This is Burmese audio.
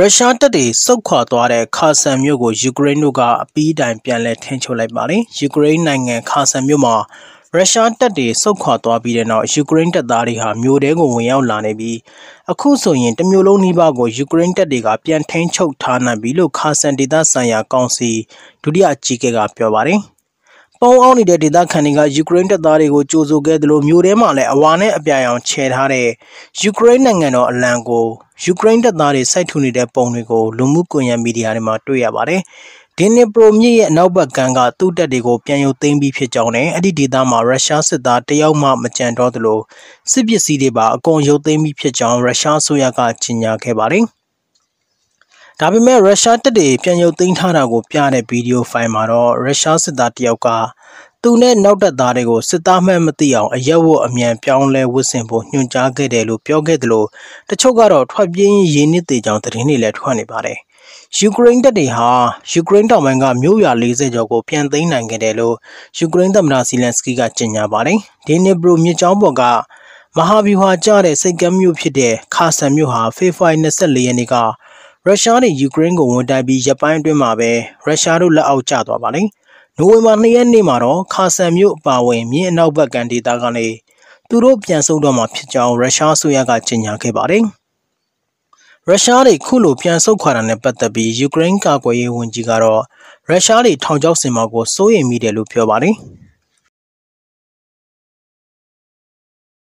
ရုရှားတပ်တွေစုခွာသွားတဲ့ခါဆန်မြို့ကို ယူကရိန်းတို့ကအပီးတိုင် ပြန်လည်ထိန်းချုပ်လိုက်ပါတယ်။ယူကရိန်းနိုင်ငံခါဆန်မြို့မှာရုရှားတပ်တွေစုခွာသွားပြီးတဲ့နောက်ယူကရိန်းတပ်သားတွေဟာမြို့ထဲကိုဝင်ရောက်လာနေပြီးအခုဆိုရင်တမျိုးလုံးနှိပါကို ယူကရိန်းတပ်တွေက ပြန်ထိန်းချုပ်ထားနိုင်ပြီလို့ခါဆန်ဒေသဆိုင်ရာကောင်စီဒုတိယအကြီးအကဲကပြောပါတယ်။ပုံအောင်နေတဲ့ဒေသခံတွေကယူကရိန်းတပ်သားတွေကိုကြိုးဆိုခဲ့သလိုမြို့ထဲမှာလည်းအဝါနဲ့အပြာရောင်ခြေထားတဲ့ယူကရိန်းနိုင်ငံတော်အလံကိုယူကရိန်းတပ်သားတွေစိုက်ထူနေတဲ့ပုံတွေကိုလူမှုကွန်ရက်မီဒီယာတွေမှာတွေ့ရပါတယ်။ဒီနီပရိုမြစ်ရဲ့အနောက်ဘက်ကကသူ့တပ်တွေကိုပြန်ရုပ်သိမ်းပြီးဖြစ်ကြောင်းနဲ့အဲ့ဒီဒေသမှာရုရှားစစ်သားတယောက်မှမကြံတော့သလိုစစ်ပစ္စည်းတွေပါအကုန်ရုပ်သိမ်းပြီးဖြစ်ကြောင်းရုရှားအစိုးရကကြေညာခဲ့ပါတယ်။ဒါပေမဲ့ရုရှားတပ်တွေပြန်ရုပ်သိမ်းထားတာကိုပြတဲ့ဗီဒီယိုဖိုင်မှာတော့ရုရှားစစ်သားတယောက်ကသူနဲ့နောက်တက်သားတွေကိုစစ်သားမှန်မသိအောင်အရက်ဝတ်အမြန်ပြောင်းလဲဝတ်ဆင်ဖို့ညွှန်ကြားခဲ့တယ်လို့ပြောခဲ့တယ်လို့တချို့ကတော့ထွက်ပြေးရင်းနှစ်သေးကြောင်သတင်းတွေလည်းထွက်နေပါတယ်။ယူကရိန်းတပ်တွေဟာယူကရိန်းတောင်ပိုင်းကမြို့ရွာ40ကျော်ကိုပြန်သိမ်းနိုင်ခဲ့တယ်လို့ယူကရိန်းသမ္မတဇီလန်စကီကကြေညာပါတယ်။ဒီနေ့ဘရိုမြစ်ကြောင်းပေါ်ကမဟာဗျူဟာကျတဲ့စိတ်ကမ်းမြို့ဖြစ်တဲ့ခါဆန်မြို့ဟာဖေဖော်ဝါရီ24ရက်နေ့ကရုရှားနဲ့ယူကရိန်းကိုဝန်တိုက်ပြီးရပိုင်းအတွင်းမှာပဲရုရှားတို့လက်အောက်ကျသွားပါလိမ့်။နိုဝင်ဘာ၂ရက်နေ့မှာတော့ခါဆန်မြို့အပါဝင်မြင်းအနောက်ဘက်ကန်ဒေသကနေသူတို့ပြန်ဆုတ်တော့မှာဖြစ်ကြောင်းရုရှားအစိုးရကကြေညာခဲ့ပါတယ်။ရုရှားတွေခုလိုပြန်ဆုတ်ခွာတာနဲ့ပတ်သက်ပြီးယူကရိန်းကာကွယ်ရေးဝန်ကြီးကတော့ရုရှားတွေထောင်ချောက်စင်မှာကိုစိုးရိမ်မိတယ်လို့ပြောပါတယ်။